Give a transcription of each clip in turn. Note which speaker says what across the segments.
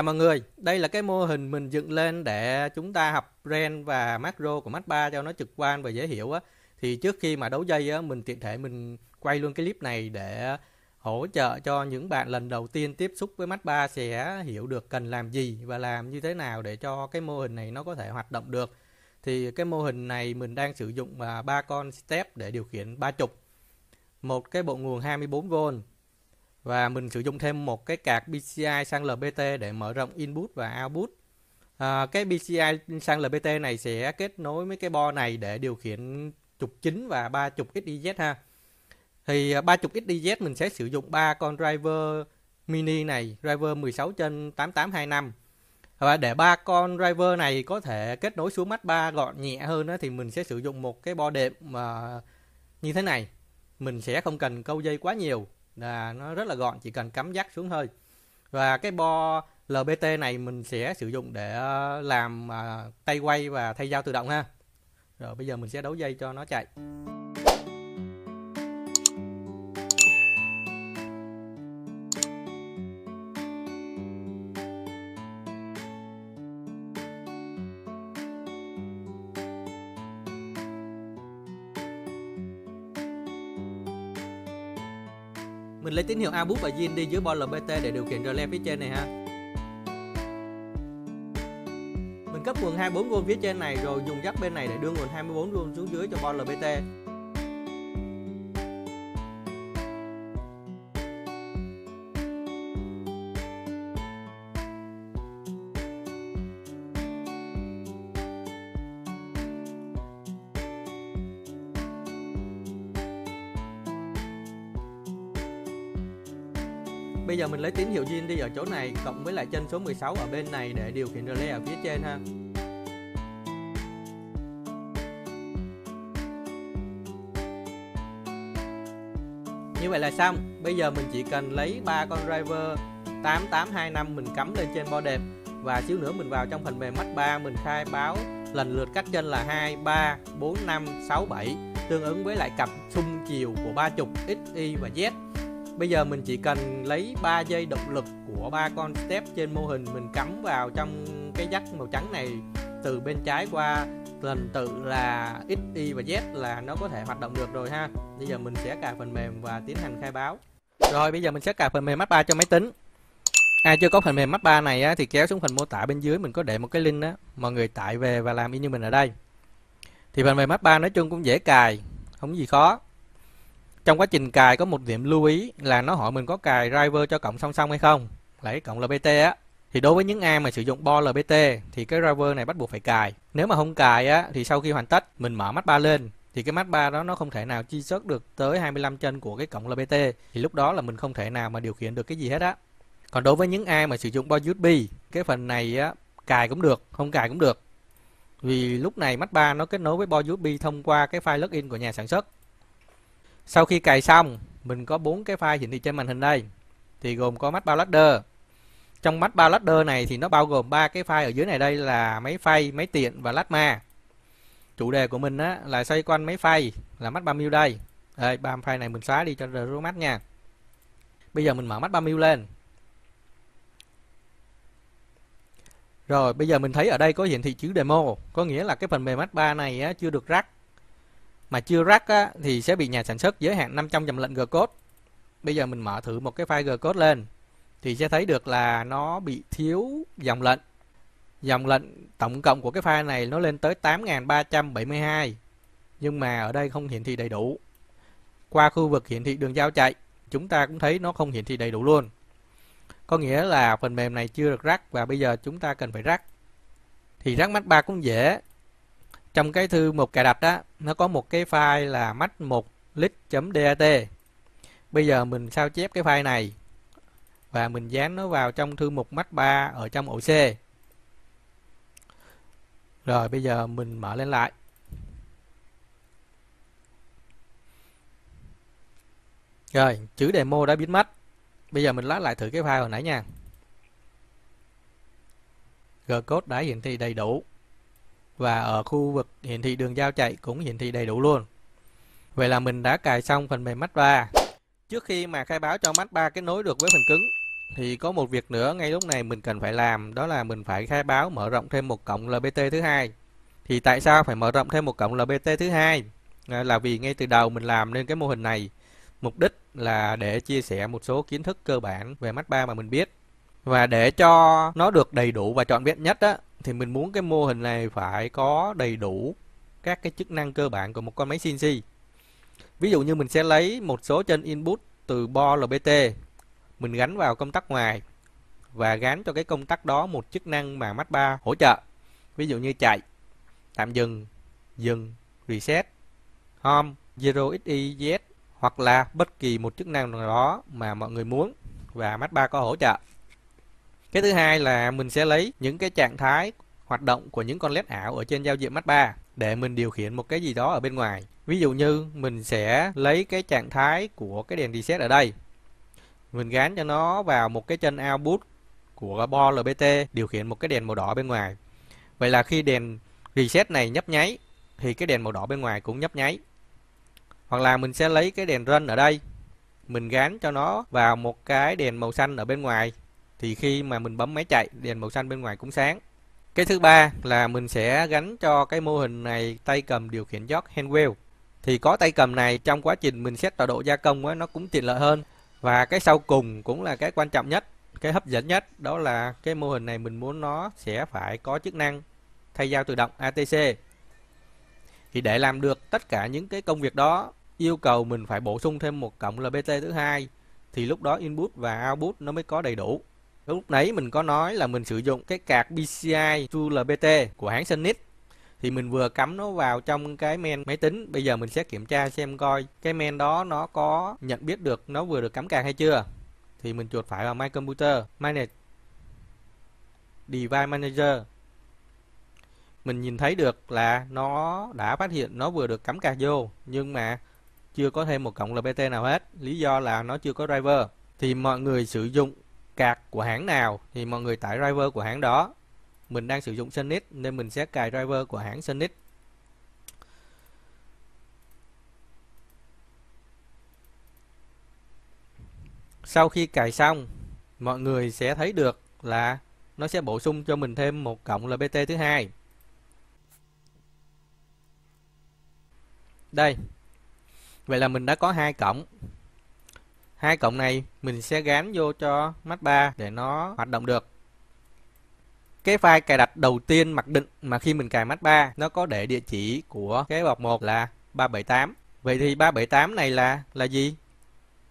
Speaker 1: chào mọi người, đây là cái mô hình mình dựng lên để chúng ta học brand và macro của Mach 3 cho nó trực quan và dễ hiểu á. Thì trước khi mà đấu dây á, mình tiện thể mình quay luôn cái clip này để hỗ trợ cho những bạn lần đầu tiên tiếp xúc với Mach 3 sẽ hiểu được cần làm gì và làm như thế nào để cho cái mô hình này nó có thể hoạt động được. Thì cái mô hình này mình đang sử dụng à, ba con step để điều khiển ba trục. Một cái bộ nguồn 24V, và mình sử dụng thêm một cái cạc PCI sang lpt để mở rộng input và output à, cái PCI sang lpt này sẽ kết nối với cái bo này để điều khiển trục chính và ba trục XYZ ha thì à, ba trục XYZ mình sẽ sử dụng ba con driver mini này driver 16 trên 8825 và để ba con driver này có thể kết nối xuống mắt ba gọn nhẹ hơn đó, thì mình sẽ sử dụng một cái bo đệm mà như thế này mình sẽ không cần câu dây quá nhiều là nó rất là gọn chỉ cần cắm rắc xuống thôi và cái bo LBT này mình sẽ sử dụng để ờ, làm à, tay quay và thay dao tự động ha rồi bây giờ mình sẽ đấu dây cho nó chạy Mình lấy tín hiệu A boost và Zin đi dưới bo LPT để điều khiển relay phía trên này ha. Mình cấp nguồn 24V phía trên này rồi dùng dắt bên này để đưa nguồn 24V xuống dưới cho bo LPT. bây giờ mình lấy tín hiệu zin đi ở chỗ này cộng với lại chân số 16 ở bên này để điều khiển relay ở phía trên ha Như vậy là xong Bây giờ mình chỉ cần lấy ba con driver 8825 mình cắm lên trên bo đẹp và xíu nữa mình vào trong phần mềm mắt 3 mình khai báo lần lượt cách chân là 2, 3, 4, 5, 6, 7 tương ứng với lại cặp xung chiều của ba chục X, Y và Z bây giờ mình chỉ cần lấy ba dây động lực của ba con step trên mô hình mình cắm vào trong cái dắt màu trắng này từ bên trái qua lần tự là x y và z là nó có thể hoạt động được rồi ha bây giờ mình sẽ cài phần mềm và tiến hành khai báo rồi bây giờ mình sẽ cài phần mềm mắt 3 cho máy tính ai chưa có phần mềm mắt 3 này á, thì kéo xuống phần mô tả bên dưới mình có để một cái link đó mọi người tải về và làm y như mình ở đây thì phần mềm mắt 3 nói chung cũng dễ cài không gì khó trong quá trình cài có một điểm lưu ý là nó hỏi mình có cài driver cho cổng song song hay không là cái cổng lpt á thì đối với những ai mà sử dụng bo lpt thì cái driver này bắt buộc phải cài nếu mà không cài á thì sau khi hoàn tất mình mở mắt ba lên thì cái mắt ba đó nó không thể nào truy xuất được tới 25 chân của cái cổng lpt thì lúc đó là mình không thể nào mà điều khiển được cái gì hết á còn đối với những ai mà sử dụng bo usb cái phần này á cài cũng được không cài cũng được vì lúc này mắt ba nó kết nối với bo usb thông qua cái file login của nhà sản xuất sau khi cài xong mình có bốn cái file hiển thị trên màn hình đây thì gồm có mắt ladder trong mắt ladder này thì nó bao gồm ba cái file ở dưới này đây là máy phay máy tiện và latma chủ đề của mình á, là xoay quanh máy phay là mắt ba mil đây đây ba file này mình xóa đi cho rơ mắt nha bây giờ mình mở mắt ba mil lên rồi bây giờ mình thấy ở đây có hiển thị chữ demo có nghĩa là cái phần mềm mắt ba này á, chưa được rắc mà chưa rắc á, thì sẽ bị nhà sản xuất giới hạn 500 dòng lệnh G-code bây giờ mình mở thử một cái file G-code lên thì sẽ thấy được là nó bị thiếu dòng lệnh dòng lệnh tổng cộng của cái file này nó lên tới 8.372 nhưng mà ở đây không hiển thị đầy đủ qua khu vực hiển thị đường giao chạy chúng ta cũng thấy nó không hiển thị đầy đủ luôn có nghĩa là phần mềm này chưa được rắc và bây giờ chúng ta cần phải rắc thì rắc mắt ba cũng dễ trong cái thư mục cài đặt đó nó có một cái file là max 1 lit.dat bây giờ mình sao chép cái file này và mình dán nó vào trong thư mục max 3 ở trong ổ c rồi bây giờ mình mở lên lại rồi chữ demo đã biến mất bây giờ mình lát lại thử cái file hồi nãy nha G code đã hiển thị đầy đủ và ở khu vực hiển thị đường giao chạy cũng hiển thị đầy đủ luôn. Vậy là mình đã cài xong phần mềm Mắt 3. Trước khi mà khai báo cho Mắt 3 kết nối được với phần cứng thì có một việc nữa ngay lúc này mình cần phải làm đó là mình phải khai báo mở rộng thêm một cổng LBT thứ hai. Thì tại sao phải mở rộng thêm một cổng LBT thứ hai? À, là vì ngay từ đầu mình làm nên cái mô hình này mục đích là để chia sẻ một số kiến thức cơ bản về Mắt 3 mà mình biết và để cho nó được đầy đủ và trọn vẹn nhất á, thì mình muốn cái mô hình này phải có đầy đủ các cái chức năng cơ bản của một con máy CNC. Ví dụ như mình sẽ lấy một số trên input từ bo lpt mình gắn vào công tắc ngoài và gắn cho cái công tắc đó một chức năng mà mắt ba hỗ trợ. Ví dụ như chạy, tạm dừng, dừng, reset, home, 0 Z hoặc là bất kỳ một chức năng nào đó mà mọi người muốn và mắt ba có hỗ trợ. Cái thứ hai là mình sẽ lấy những cái trạng thái hoạt động của những con led ảo ở trên giao diện mắt 3 để mình điều khiển một cái gì đó ở bên ngoài. Ví dụ như mình sẽ lấy cái trạng thái của cái đèn reset ở đây. Mình gán cho nó vào một cái chân output của bo LBT điều khiển một cái đèn màu đỏ bên ngoài. Vậy là khi đèn reset này nhấp nháy thì cái đèn màu đỏ bên ngoài cũng nhấp nháy. Hoặc là mình sẽ lấy cái đèn run ở đây, mình gán cho nó vào một cái đèn màu xanh ở bên ngoài thì khi mà mình bấm máy chạy đèn màu xanh bên ngoài cũng sáng cái thứ ba là mình sẽ gắn cho cái mô hình này tay cầm điều khiển giót handwheel thì có tay cầm này trong quá trình mình xét tọa độ gia công á, nó cũng tiện lợi hơn và cái sau cùng cũng là cái quan trọng nhất cái hấp dẫn nhất đó là cái mô hình này mình muốn nó sẽ phải có chức năng thay dao tự động ATC thì để làm được tất cả những cái công việc đó yêu cầu mình phải bổ sung thêm một cổng LBT thứ hai thì lúc đó input và output nó mới có đầy đủ lúc nãy mình có nói là mình sử dụng cái cạc PCI ULBT của hãng Sunnit thì mình vừa cắm nó vào trong cái men máy tính bây giờ mình sẽ kiểm tra xem coi cái men đó nó có nhận biết được nó vừa được cắm cạc hay chưa thì mình chuột phải vào My Computer Manage Device Manager mình nhìn thấy được là nó đã phát hiện nó vừa được cắm cạc vô nhưng mà chưa có thêm một cộng LPT nào hết lý do là nó chưa có driver thì mọi người sử dụng cạc của hãng nào thì mọi người tải driver của hãng đó mình đang sử dụng Sonic nên mình sẽ cài driver của hãng Sonic sau khi cài xong mọi người sẽ thấy được là nó sẽ bổ sung cho mình thêm một cộng LPT thứ hai đây vậy là mình đã có hai cổng hai cộng này mình sẽ gắn vô cho mắt 3 để nó hoạt động được cái file cài đặt đầu tiên mặc định mà khi mình cài mắt 3 nó có để địa chỉ của cái bọc 1 là 378 vậy thì 378 này là là gì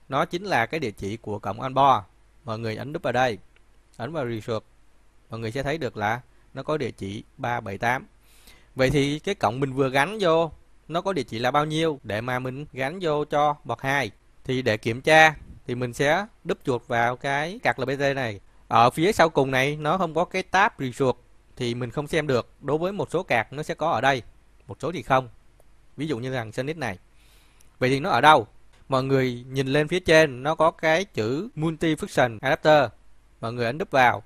Speaker 1: nó chính là cái địa chỉ của cổng onboard mọi người ấn đúp vào đây ấn vào result mọi người sẽ thấy được là nó có địa chỉ 378 vậy thì cái cổng mình vừa gắn vô nó có địa chỉ là bao nhiêu để mà mình gắn vô cho bậc 2 thì để kiểm tra thì mình sẽ đúp chuột vào cái card lpt này ở phía sau cùng này nó không có cái tab result thì mình không xem được đối với một số cạc nó sẽ có ở đây một số thì không ví dụ như rằng Sonic này vậy thì nó ở đâu mọi người nhìn lên phía trên nó có cái chữ multi function adapter mọi người ấn đúp vào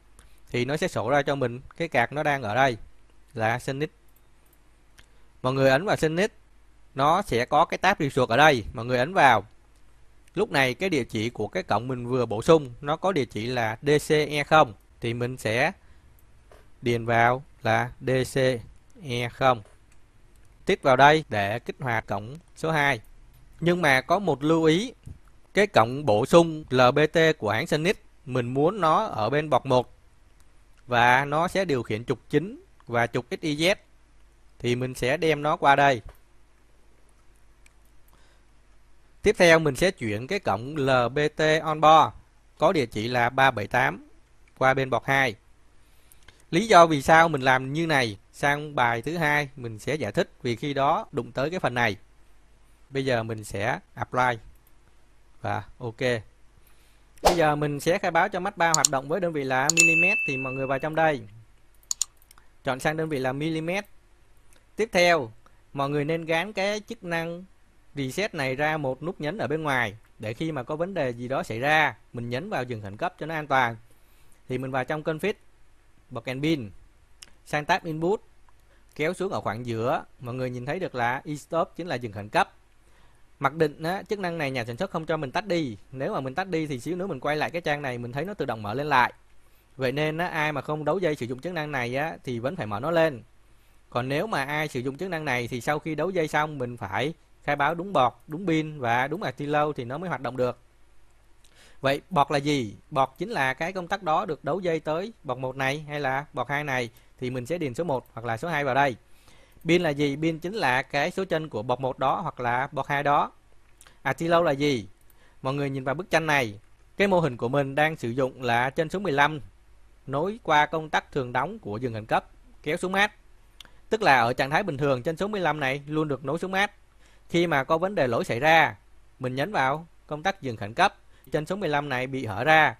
Speaker 1: thì nó sẽ sổ ra cho mình cái cạc nó đang ở đây là Sonic mọi người ấn vào Sonic nó sẽ có cái tab result ở đây mọi người ấn vào Lúc này cái địa chỉ của cái cộng mình vừa bổ sung nó có địa chỉ là DCE0 thì mình sẽ điền vào là DCE0. Tiếp vào đây để kích hoạt cộng số 2. Nhưng mà có một lưu ý, cái cộng bổ sung LBT của hãng Sonic mình muốn nó ở bên bọc 1 và nó sẽ điều khiển trục chính và trục XYZ thì mình sẽ đem nó qua đây Tiếp theo mình sẽ chuyển cái cổng LBT onboard có địa chỉ là 378 qua bên bọc 2. Lý do vì sao mình làm như này sang bài thứ hai mình sẽ giải thích vì khi đó đụng tới cái phần này. Bây giờ mình sẽ apply và ok. Bây giờ mình sẽ khai báo cho mắt ba hoạt động với đơn vị là mm thì mọi người vào trong đây. Chọn sang đơn vị là mm. Tiếp theo, mọi người nên gán cái chức năng reset này ra một nút nhấn ở bên ngoài để khi mà có vấn đề gì đó xảy ra mình nhấn vào dừng khẩn cấp cho nó an toàn thì mình vào trong config bật pin sang tab input kéo xuống ở khoảng giữa mọi người nhìn thấy được là e-stop chính là dừng khẩn cấp mặc định á, chức năng này nhà sản xuất không cho mình tắt đi nếu mà mình tắt đi thì xíu nữa mình quay lại cái trang này mình thấy nó tự động mở lên lại vậy nên á, ai mà không đấu dây sử dụng chức năng này á, thì vẫn phải mở nó lên còn nếu mà ai sử dụng chức năng này thì sau khi đấu dây xong mình phải khai báo đúng bọt đúng pin và đúng artilo thì nó mới hoạt động được vậy bọt là gì bọt chính là cái công tắc đó được đấu dây tới bọt một này hay là bọt hai này thì mình sẽ điền số 1 hoặc là số 2 vào đây pin là gì pin chính là cái số chân của bọt một đó hoặc là bọt hai đó artilo là gì mọi người nhìn vào bức tranh này cái mô hình của mình đang sử dụng là trên số 15 nối qua công tắc thường đóng của dừng hình cấp kéo xuống mát tức là ở trạng thái bình thường trên số 15 này luôn được nối xuống mát khi mà có vấn đề lỗi xảy ra, mình nhấn vào công tắc dừng khẩn cấp. Chân số 15 này bị hở ra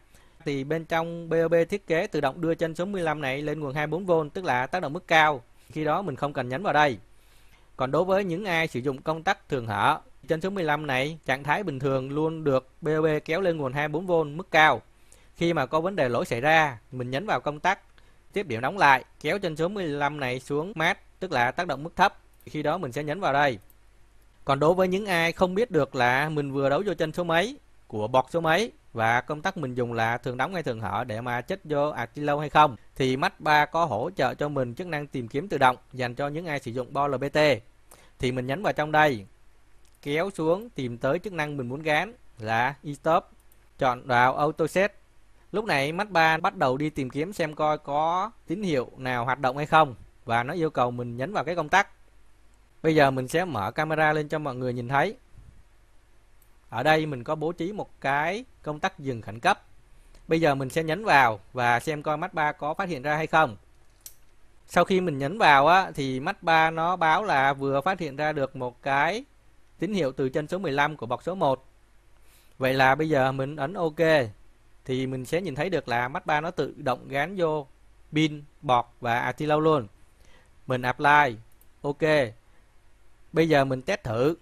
Speaker 1: thì bên trong BOB thiết kế tự động đưa chân số 15 này lên nguồn 24V tức là tác động mức cao. Khi đó mình không cần nhấn vào đây. Còn đối với những ai sử dụng công tắc thường hở, chân số 15 này trạng thái bình thường luôn được BOB kéo lên nguồn 24V mức cao. Khi mà có vấn đề lỗi xảy ra, mình nhấn vào công tắc, tiếp điểm đóng lại, kéo chân số 15 này xuống mát tức là tác động mức thấp. Khi đó mình sẽ nhấn vào đây. Còn đối với những ai không biết được là mình vừa đấu vô chân số mấy của bọt số mấy và công tắc mình dùng là thường đóng hay thường hở để mà chết vô Artillow hay không thì mắt 3 có hỗ trợ cho mình chức năng tìm kiếm tự động dành cho những ai sử dụng bo LPT. Thì mình nhấn vào trong đây, kéo xuống tìm tới chức năng mình muốn gán là e-stop, chọn vào auto set. Lúc này mắt 3 bắt đầu đi tìm kiếm xem coi có tín hiệu nào hoạt động hay không và nó yêu cầu mình nhấn vào cái công tắc bây giờ mình sẽ mở camera lên cho mọi người nhìn thấy ở đây mình có bố trí một cái công tắc dừng khẩn cấp bây giờ mình sẽ nhấn vào và xem coi mắt ba có phát hiện ra hay không sau khi mình nhấn vào á, thì mắt ba nó báo là vừa phát hiện ra được một cái tín hiệu từ chân số 15 của bọc số 1 vậy là bây giờ mình ấn ok thì mình sẽ nhìn thấy được là mắt ba nó tự động gán vô pin bọt và Artilau luôn mình apply ok bây giờ mình test thử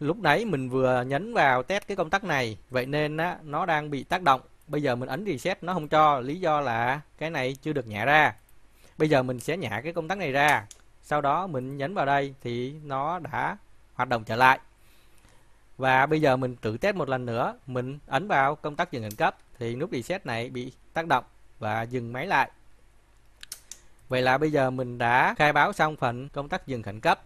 Speaker 1: lúc nãy mình vừa nhấn vào test cái công tắc này vậy nên á, nó đang bị tác động bây giờ mình ấn reset nó không cho lý do là cái này chưa được nhả ra bây giờ mình sẽ nhả cái công tắc này ra sau đó mình nhấn vào đây thì nó đã hoạt động trở lại và bây giờ mình tự test một lần nữa mình ấn vào công tắc dừng khẩn cấp thì nút reset này bị tác động và dừng máy lại vậy là bây giờ mình đã khai báo xong phần công tắc dừng khẩn cấp